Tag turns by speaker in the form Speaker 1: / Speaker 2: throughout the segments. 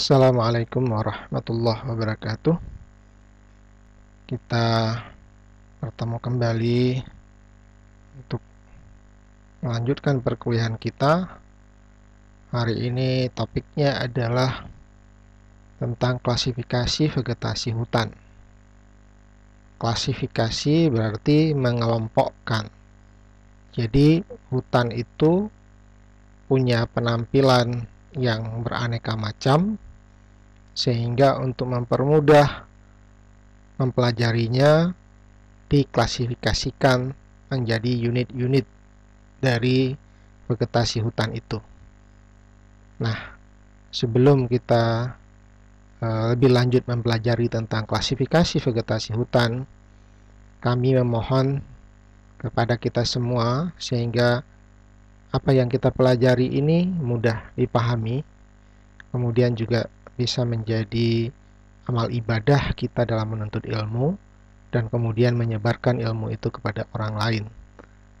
Speaker 1: Assalamualaikum warahmatullahi wabarakatuh. Kita bertemu kembali untuk melanjutkan perkuliahan kita. Hari ini topiknya adalah tentang klasifikasi vegetasi hutan. Klasifikasi berarti mengelompokkan. Jadi hutan itu punya penampilan yang beraneka macam sehingga untuk mempermudah mempelajarinya diklasifikasikan menjadi unit-unit dari vegetasi hutan itu. Nah, sebelum kita eh, lebih lanjut mempelajari tentang klasifikasi vegetasi hutan, kami memohon kepada kita semua sehingga apa yang kita pelajari ini mudah dipahami, kemudian juga bisa menjadi amal ibadah kita dalam menuntut ilmu dan kemudian menyebarkan ilmu itu kepada orang lain.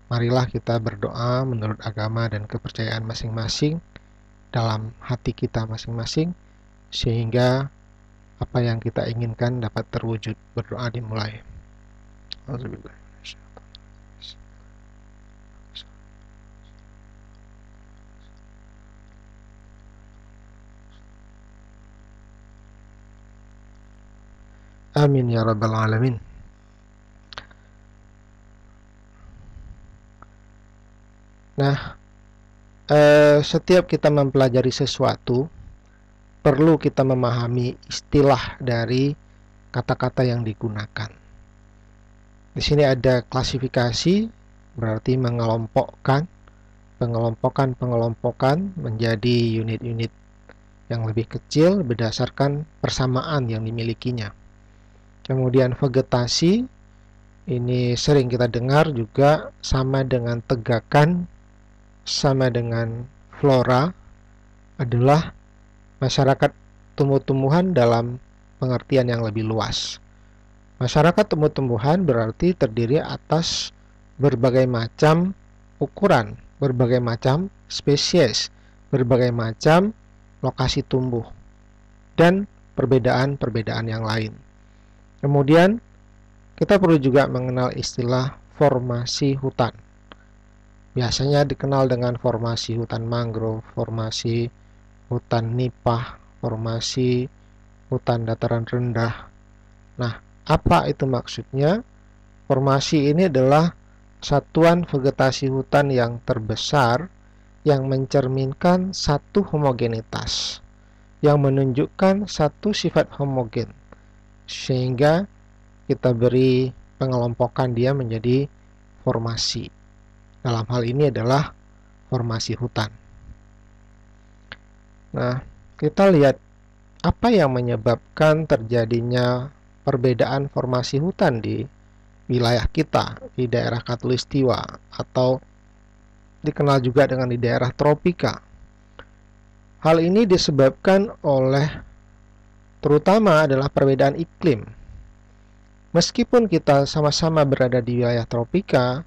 Speaker 1: Marilah kita berdoa menurut agama dan kepercayaan masing-masing dalam hati kita masing-masing sehingga apa yang kita inginkan dapat terwujud. Berdoa dimulai. Alhamdulillah. Amin ya rabbal alamin. Nah, eh, setiap kita mempelajari sesuatu, perlu kita memahami istilah dari kata-kata yang digunakan. Di sini ada klasifikasi, berarti mengelompokkan, pengelompokan-pengelompokan menjadi unit-unit yang lebih kecil berdasarkan persamaan yang dimilikinya. Kemudian vegetasi, ini sering kita dengar juga sama dengan tegakan, sama dengan flora, adalah masyarakat tumbuh-tumbuhan dalam pengertian yang lebih luas. Masyarakat tumbuh-tumbuhan berarti terdiri atas berbagai macam ukuran, berbagai macam spesies, berbagai macam lokasi tumbuh, dan perbedaan-perbedaan yang lain. Kemudian kita perlu juga mengenal istilah formasi hutan. Biasanya dikenal dengan formasi hutan mangrove, formasi hutan nipah, formasi hutan dataran rendah. Nah, apa itu maksudnya? Formasi ini adalah satuan vegetasi hutan yang terbesar yang mencerminkan satu homogenitas, yang menunjukkan satu sifat homogen sehingga kita beri pengelompokan dia menjadi formasi. Dalam hal ini adalah formasi hutan. Nah, kita lihat apa yang menyebabkan terjadinya perbedaan formasi hutan di wilayah kita di daerah katulistiwa atau dikenal juga dengan di daerah tropika. Hal ini disebabkan oleh terutama adalah perbedaan iklim. Meskipun kita sama-sama berada di wilayah tropika,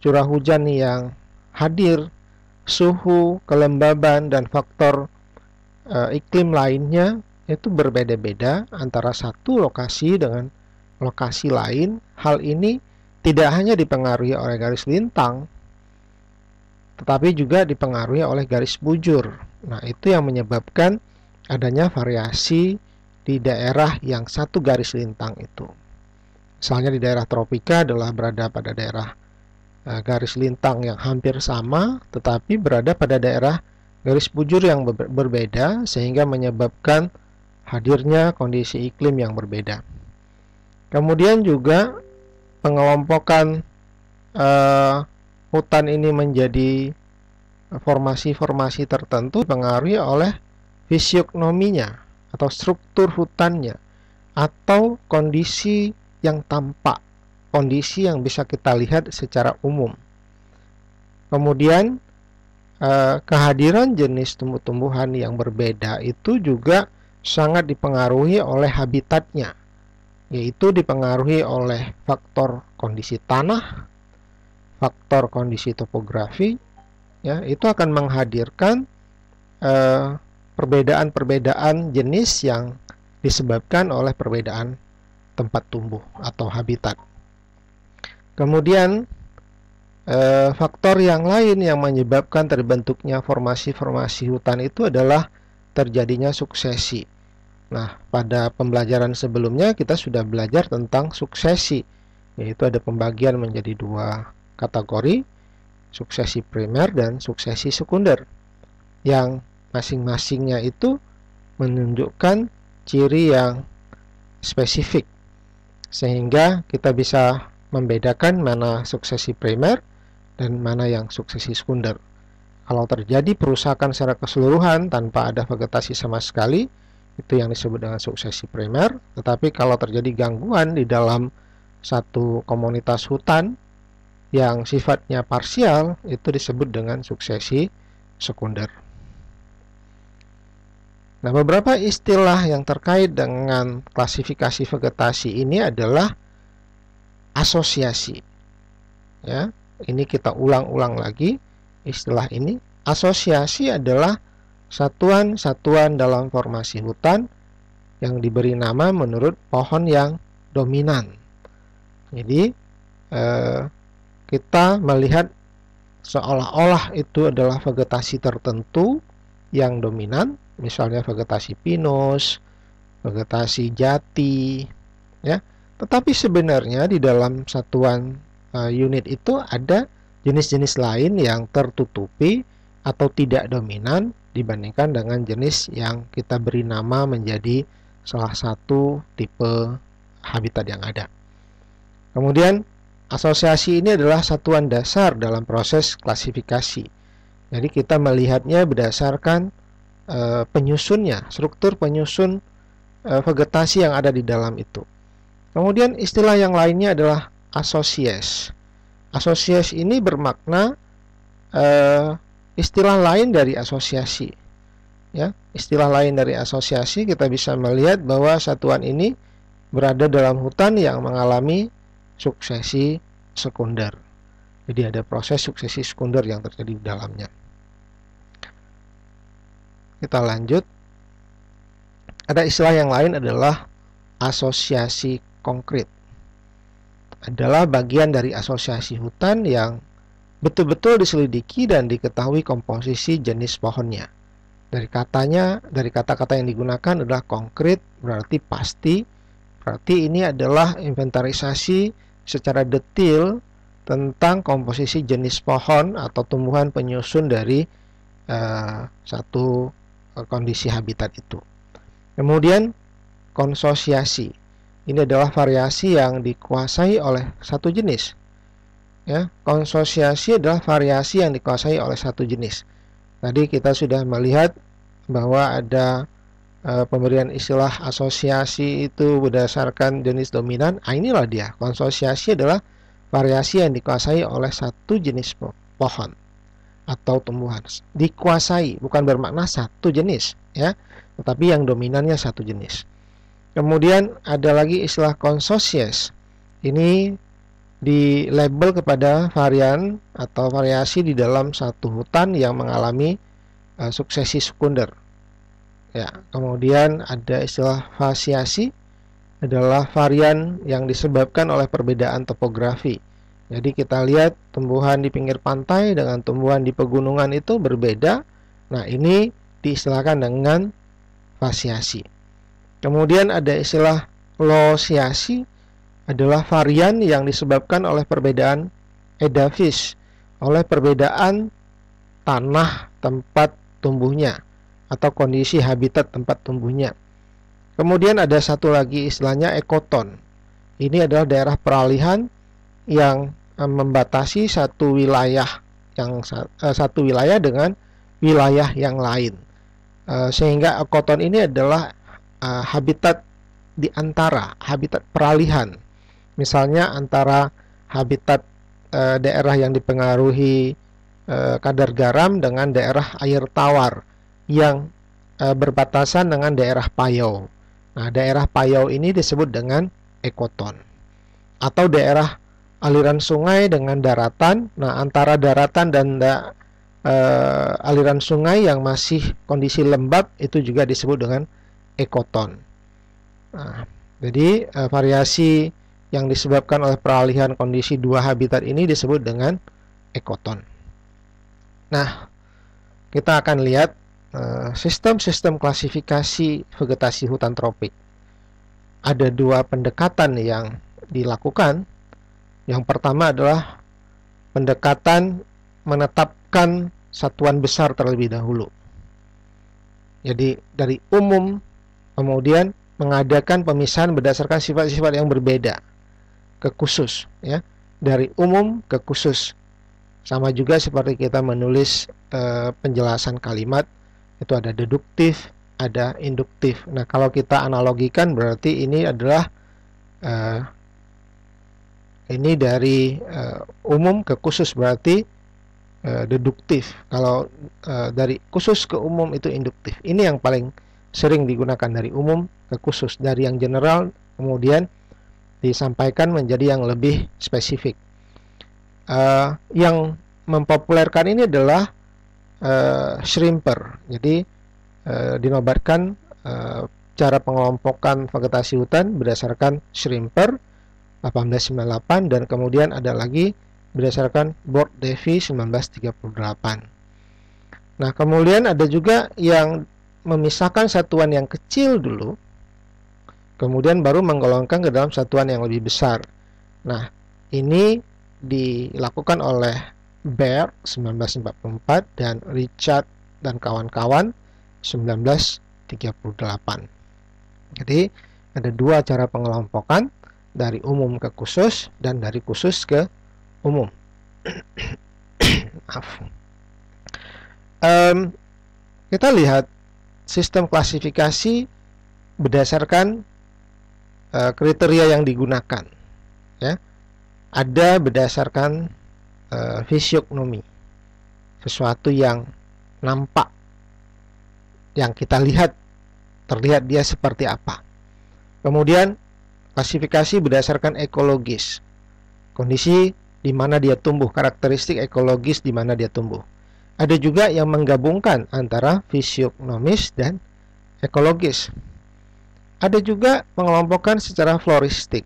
Speaker 1: curah hujan yang hadir, suhu, kelembaban, dan faktor e, iklim lainnya itu berbeda-beda antara satu lokasi dengan lokasi lain. Hal ini tidak hanya dipengaruhi oleh garis lintang, tetapi juga dipengaruhi oleh garis bujur. Nah, itu yang menyebabkan adanya variasi di daerah yang satu garis lintang itu. Misalnya di daerah tropika adalah berada pada daerah eh, garis lintang yang hampir sama, tetapi berada pada daerah garis bujur yang berbeda, sehingga menyebabkan hadirnya kondisi iklim yang berbeda. Kemudian juga pengelompokan uh, hutan ini menjadi formasi-formasi tertentu pengaruhi oleh fisiognominya atau struktur hutannya atau kondisi yang tampak, kondisi yang bisa kita lihat secara umum. Kemudian eh, kehadiran jenis tumbuh-tumbuhan yang berbeda itu juga sangat dipengaruhi oleh habitatnya, yaitu dipengaruhi oleh faktor kondisi tanah, faktor kondisi topografi, ya itu akan menghadirkan eh, perbedaan-perbedaan jenis yang disebabkan oleh perbedaan tempat tumbuh atau habitat. Kemudian eh, faktor yang lain yang menyebabkan terbentuknya formasi-formasi hutan itu adalah terjadinya suksesi. Nah, pada pembelajaran sebelumnya kita sudah belajar tentang suksesi, yaitu ada pembagian menjadi dua kategori, suksesi primer dan suksesi sekunder. Yang masing-masingnya itu menunjukkan ciri yang spesifik sehingga kita bisa membedakan mana suksesi primer dan mana yang suksesi sekunder. Kalau terjadi perusakan secara keseluruhan tanpa ada vegetasi sama sekali, itu yang disebut dengan suksesi primer. Tetapi kalau terjadi gangguan di dalam satu komunitas hutan yang sifatnya parsial, itu disebut dengan suksesi sekunder. Nah, beberapa istilah yang terkait dengan klasifikasi vegetasi ini adalah asosiasi. Ya, ini kita ulang-ulang lagi istilah ini. Asosiasi adalah satuan-satuan dalam formasi hutan yang diberi nama menurut pohon yang dominan. Jadi, eh, kita melihat seolah-olah itu adalah vegetasi tertentu yang dominan misalnya vegetasi pinus, vegetasi jati, ya. Tetapi sebenarnya di dalam satuan uh, unit itu ada jenis-jenis lain yang tertutupi atau tidak dominan dibandingkan dengan jenis yang kita beri nama menjadi salah satu tipe habitat yang ada. Kemudian asosiasi ini adalah satuan dasar dalam proses klasifikasi. Jadi kita melihatnya berdasarkan e, penyusunnya, struktur penyusun e, vegetasi yang ada di dalam itu. Kemudian istilah yang lainnya adalah asosies. Asosies ini bermakna e, istilah lain dari asosiasi. Ya, istilah lain dari asosiasi kita bisa melihat bahwa satuan ini berada dalam hutan yang mengalami suksesi sekunder. Jadi ada proses suksesi sekunder yang terjadi di dalamnya. Kita lanjut. Ada istilah yang lain adalah asosiasi konkret. Adalah bagian dari asosiasi hutan yang betul-betul diselidiki dan diketahui komposisi jenis pohonnya. Dari katanya, dari kata-kata yang digunakan adalah konkret, berarti pasti. Berarti ini adalah inventarisasi secara detail tentang komposisi jenis pohon atau tumbuhan penyusun dari uh, satu kondisi habitat itu. Kemudian konsosiasi. Ini adalah variasi yang dikuasai oleh satu jenis. Ya, konsosiasi adalah variasi yang dikuasai oleh satu jenis. Tadi kita sudah melihat bahwa ada e, pemberian istilah asosiasi itu berdasarkan jenis dominan. Ah, inilah dia. Konsosiasi adalah variasi yang dikuasai oleh satu jenis pohon atau tumbuhan. Dikuasai bukan bermakna satu jenis ya, tetapi yang dominannya satu jenis. Kemudian ada lagi istilah konsosies. Ini di label kepada varian atau variasi di dalam satu hutan yang mengalami uh, suksesi sekunder. Ya, kemudian ada istilah fasiasi adalah varian yang disebabkan oleh perbedaan topografi jadi kita lihat tumbuhan di pinggir pantai dengan tumbuhan di pegunungan itu berbeda. Nah, ini diistilahkan dengan fasiasi. Kemudian ada istilah losiasi adalah varian yang disebabkan oleh perbedaan edafis, oleh perbedaan tanah tempat tumbuhnya atau kondisi habitat tempat tumbuhnya. Kemudian ada satu lagi istilahnya ekoton. Ini adalah daerah peralihan yang Eh, membatasi satu wilayah yang eh, satu wilayah dengan wilayah yang lain eh, sehingga ekoton ini adalah habitat di antara habitat peralihan misalnya antara habitat daerah yang dipengaruhi kadar garam dengan daerah air tawar yang berbatasan dengan daerah payau nah daerah payau ini disebut dengan ekoton atau daerah aliran sungai dengan daratan. Nah, antara daratan dan da, e, aliran sungai yang masih kondisi lembab itu juga disebut dengan ekoton. Nah, jadi e, variasi yang disebabkan oleh peralihan kondisi dua habitat ini disebut dengan ekoton. Nah, kita akan lihat eh, sistem-sistem klasifikasi vegetasi hutan tropik. Ada dua pendekatan yang dilakukan yang pertama adalah pendekatan menetapkan satuan besar terlebih dahulu. Jadi dari umum kemudian mengadakan pemisahan berdasarkan sifat-sifat yang berbeda ke khusus ya. Dari umum ke khusus. Sama juga seperti kita menulis e, penjelasan kalimat itu ada deduktif, ada induktif. Nah, kalau kita analogikan berarti ini adalah e, ini dari uh, umum ke khusus berarti uh, deduktif. Kalau uh, dari khusus ke umum itu induktif. Ini yang paling sering digunakan dari umum ke khusus, dari yang general kemudian disampaikan menjadi yang lebih spesifik. Uh, yang mempopulerkan ini adalah uh, shrimper. Jadi uh, dinobatkan uh, cara pengelompokan vegetasi hutan berdasarkan shrimper 1898 dan kemudian ada lagi berdasarkan Board Devi 1938. Nah, kemudian ada juga yang memisahkan satuan yang kecil dulu kemudian baru menggolongkan ke dalam satuan yang lebih besar. Nah, ini dilakukan oleh Baird 1944 dan Richard dan kawan-kawan 1938. Jadi, ada dua cara pengelompokan dari umum ke khusus dan dari khusus ke umum. Maaf. Um, kita lihat sistem klasifikasi berdasarkan uh, kriteria yang digunakan. Ya, ada berdasarkan uh, eh, fisiognomi, sesuatu yang nampak, yang kita lihat, terlihat dia seperti apa. Kemudian Klasifikasi berdasarkan ekologis. Kondisi di mana dia tumbuh, karakteristik ekologis di mana dia tumbuh. Ada juga yang menggabungkan antara fisiognomis dan ekologis. Ada juga mengelompokkan secara floristik.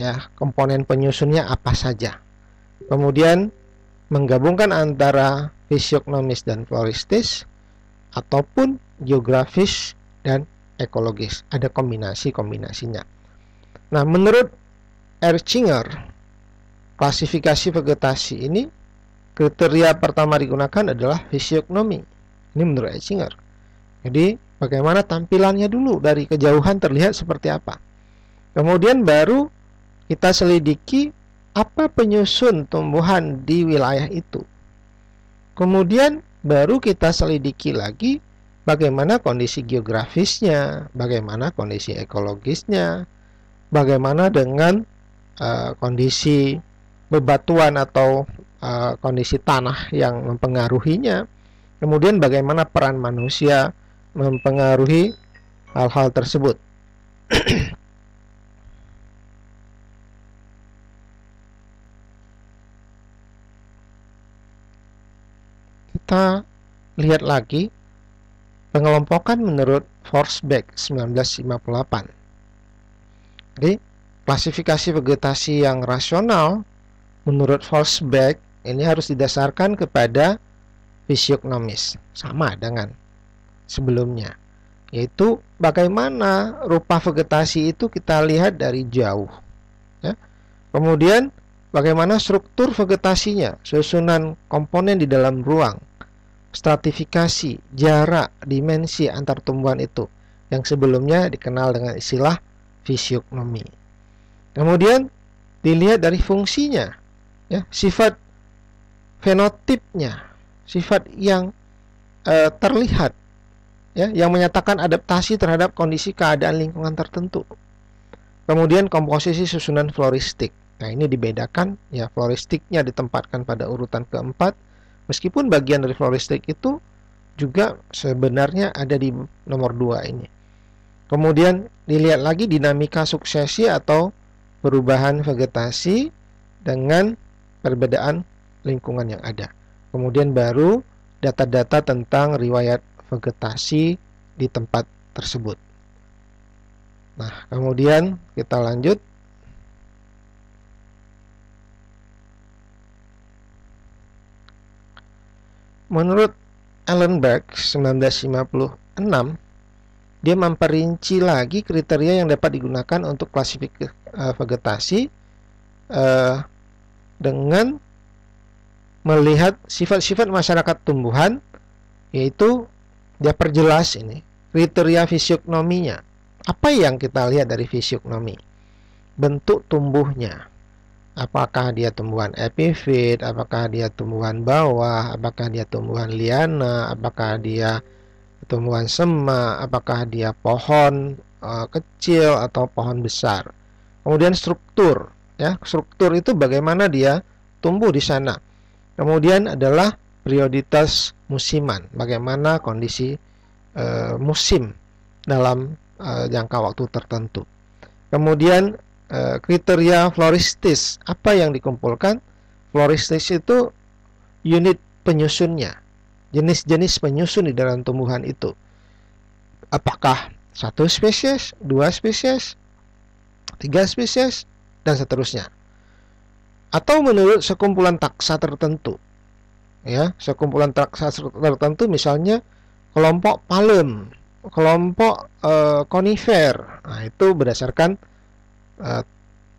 Speaker 1: Ya, komponen penyusunnya apa saja. Kemudian menggabungkan antara fisiognomis dan floristis ataupun geografis dan ekologis. Ada kombinasi-kombinasinya. Nah, menurut Erchinger, klasifikasi vegetasi ini kriteria pertama digunakan adalah fisiognomi. Ini menurut Erchinger. Jadi, bagaimana tampilannya dulu dari kejauhan terlihat seperti apa. Kemudian baru kita selidiki apa penyusun tumbuhan di wilayah itu. Kemudian baru kita selidiki lagi bagaimana kondisi geografisnya, bagaimana kondisi ekologisnya, bagaimana dengan uh, kondisi bebatuan atau uh, kondisi tanah yang mempengaruhinya. Kemudian bagaimana peran manusia mempengaruhi hal-hal tersebut. Kita lihat lagi pengelompokan menurut Forsbeck 1958. Jadi, klasifikasi vegetasi yang rasional menurut Forsberg ini harus didasarkan kepada fisiognomis, sama dengan sebelumnya. Yaitu bagaimana rupa vegetasi itu kita lihat dari jauh. Ya. Kemudian bagaimana struktur vegetasinya, susunan komponen di dalam ruang, stratifikasi, jarak, dimensi antar tumbuhan itu yang sebelumnya dikenal dengan istilah fisiognomi. Kemudian dilihat dari fungsinya, ya, sifat fenotipnya, sifat yang e, terlihat, ya, yang menyatakan adaptasi terhadap kondisi keadaan lingkungan tertentu. Kemudian komposisi susunan floristik. Nah ini dibedakan, ya, floristiknya ditempatkan pada urutan keempat, meskipun bagian dari floristik itu juga sebenarnya ada di nomor dua ini. Kemudian dilihat lagi dinamika suksesi atau perubahan vegetasi dengan perbedaan lingkungan yang ada. Kemudian baru data-data tentang riwayat vegetasi di tempat tersebut. Nah, kemudian kita lanjut. Menurut Allenberg 1956, dia memperinci lagi kriteria yang dapat digunakan untuk klasifikasi uh, eh, vegetasi uh, dengan melihat sifat-sifat masyarakat tumbuhan yaitu dia perjelas ini kriteria fisiognominya apa yang kita lihat dari fisiognomi bentuk tumbuhnya apakah dia tumbuhan epifit apakah dia tumbuhan bawah apakah dia tumbuhan liana apakah dia tumbuhan sema, apakah dia pohon uh, kecil atau pohon besar. Kemudian struktur, ya, struktur itu bagaimana dia tumbuh di sana. Kemudian adalah prioritas musiman, bagaimana kondisi uh, musim dalam uh, jangka waktu tertentu. Kemudian uh, kriteria floristis, apa yang dikumpulkan? Floristis itu unit penyusunnya, jenis-jenis penyusun di dalam tumbuhan itu. Apakah satu spesies, dua spesies, tiga spesies, dan seterusnya. Atau menurut sekumpulan taksa tertentu. Ya, sekumpulan taksa tertentu misalnya kelompok palem, kelompok e, konifer. Nah, itu berdasarkan eh,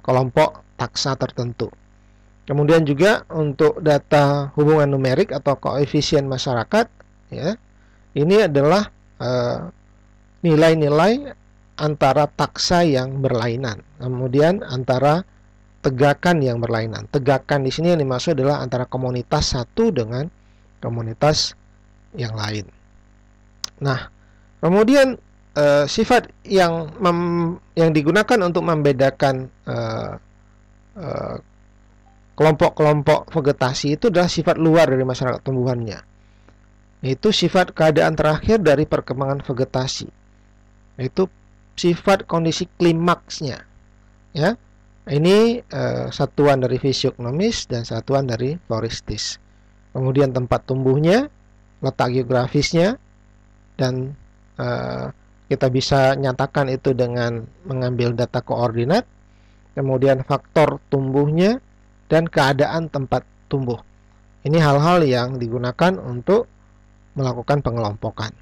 Speaker 1: kelompok taksa tertentu. Kemudian juga untuk data hubungan numerik atau koefisien masyarakat, ya, ini adalah eh, nilai-nilai eh, antara taksa yang berlainan, kemudian antara tegakan yang berlainan. Tegakan di sini yang dimaksud adalah antara komunitas satu dengan komunitas yang lain. Nah, kemudian eh, sifat yang mem, yang digunakan untuk membedakan eh, eh kelompok-kelompok vegetasi itu adalah sifat luar dari masyarakat tumbuhannya itu sifat keadaan terakhir dari perkembangan vegetasi itu sifat kondisi klimaksnya ya ini eh, satuan dari fisiognomis dan satuan dari floristis kemudian tempat tumbuhnya letak geografisnya dan eh, kita bisa nyatakan itu dengan mengambil data koordinat, kemudian faktor tumbuhnya, dan keadaan tempat tumbuh. Ini hal-hal yang digunakan untuk melakukan pengelompokan.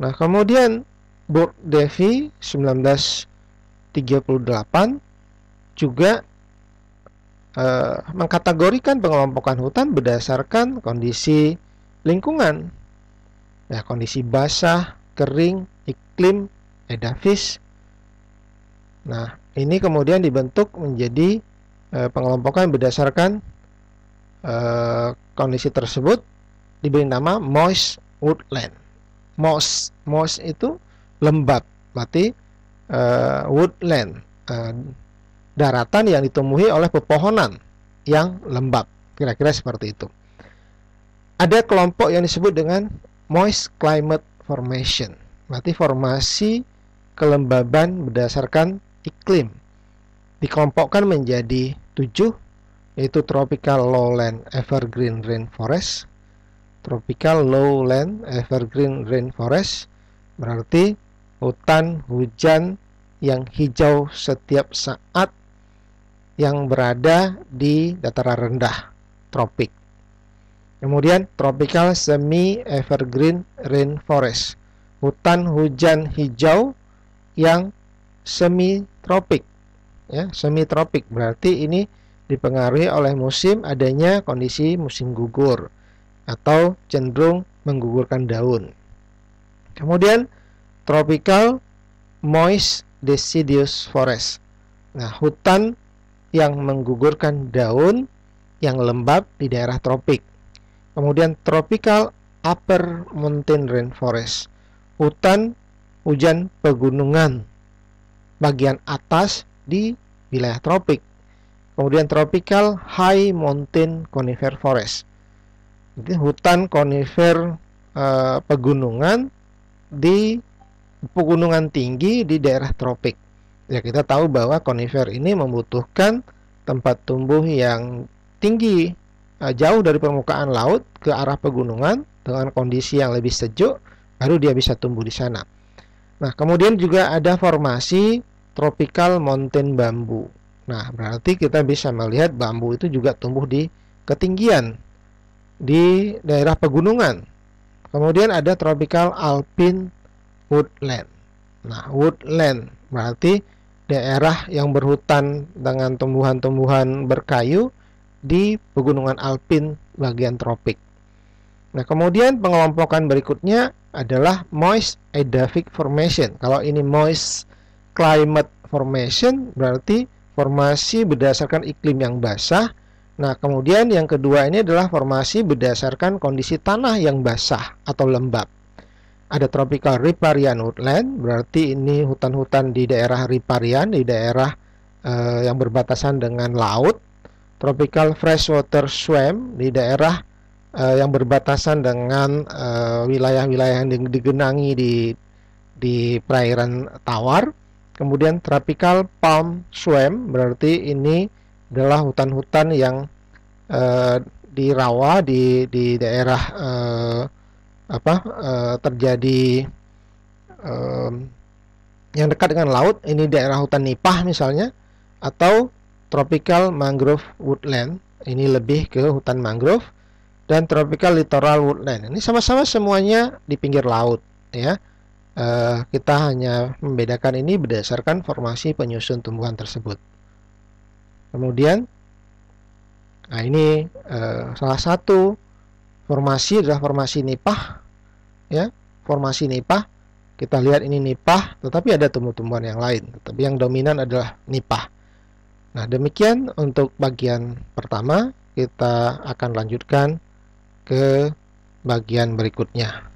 Speaker 1: Nah, kemudian Bourdevi Devi 1938 juga eh, mengkategorikan pengelompokan hutan berdasarkan kondisi lingkungan. Ya, kondisi basah, kering, iklim, edafis. Nah, ini kemudian dibentuk menjadi Eh, pengelompokan berdasarkan uh, kondisi tersebut diberi nama moist woodland. Moist, moist itu lembab, berarti uh, woodland uh, daratan yang ditumbuhi oleh pepohonan yang lembab. Kira-kira seperti itu. Ada kelompok yang disebut dengan moist climate formation. Berarti formasi kelembaban berdasarkan iklim dikelompokkan menjadi 7 yaitu tropical lowland evergreen rainforest tropical lowland evergreen rainforest berarti hutan hujan yang hijau setiap saat yang berada di dataran rendah tropik. Kemudian tropical semi evergreen rainforest, hutan hujan hijau yang semi tropik ya semi tropik berarti ini dipengaruhi oleh musim adanya kondisi musim gugur atau cenderung menggugurkan daun. Kemudian tropical moist deciduous forest. Nah, hutan yang menggugurkan daun yang lembab di daerah tropik. Kemudian tropical upper mountain rainforest. Hutan hujan pegunungan bagian atas di wilayah tropik. Kemudian tropical high mountain conifer forest. Jadi hutan konifer eh, pegunungan di pegunungan tinggi di daerah tropik. Ya kita tahu bahwa konifer ini membutuhkan tempat tumbuh yang tinggi eh, jauh dari permukaan laut ke arah pegunungan dengan kondisi yang lebih sejuk baru dia bisa tumbuh di sana. Nah, kemudian juga ada formasi tropical mountain bambu. Nah, berarti kita bisa melihat bambu itu juga tumbuh di ketinggian di daerah pegunungan. Kemudian ada tropical alpine woodland. Nah, woodland berarti daerah yang berhutan dengan tumbuhan-tumbuhan berkayu di pegunungan alpin bagian tropik. Nah, kemudian pengelompokan berikutnya adalah moist edaphic formation. Kalau ini moist climate formation berarti formasi berdasarkan iklim yang basah. Nah, kemudian yang kedua ini adalah formasi berdasarkan kondisi tanah yang basah atau lembab. Ada tropical riparian woodland, berarti ini hutan-hutan di daerah riparian, di daerah eh, yang berbatasan dengan laut. Tropical freshwater swamp di daerah eh, yang berbatasan dengan eh, wilayah-wilayah eh, yang digenangi di di perairan tawar Kemudian tropical palm swam berarti ini adalah hutan-hutan yang uh, eh, di rawa di di daerah uh, apa uh, terjadi um, yang dekat dengan laut ini daerah hutan nipah misalnya atau tropical mangrove woodland ini lebih ke hutan mangrove dan tropical littoral woodland ini sama-sama semuanya di pinggir laut ya Uh, kita hanya membedakan ini berdasarkan formasi penyusun tumbuhan tersebut. Kemudian, nah ini uh, salah satu formasi adalah formasi nipah, ya formasi nipah. Kita lihat ini nipah, tetapi ada tumbuh-tumbuhan yang lain, tetapi yang dominan adalah nipah. Nah demikian untuk bagian pertama, kita akan lanjutkan ke bagian berikutnya.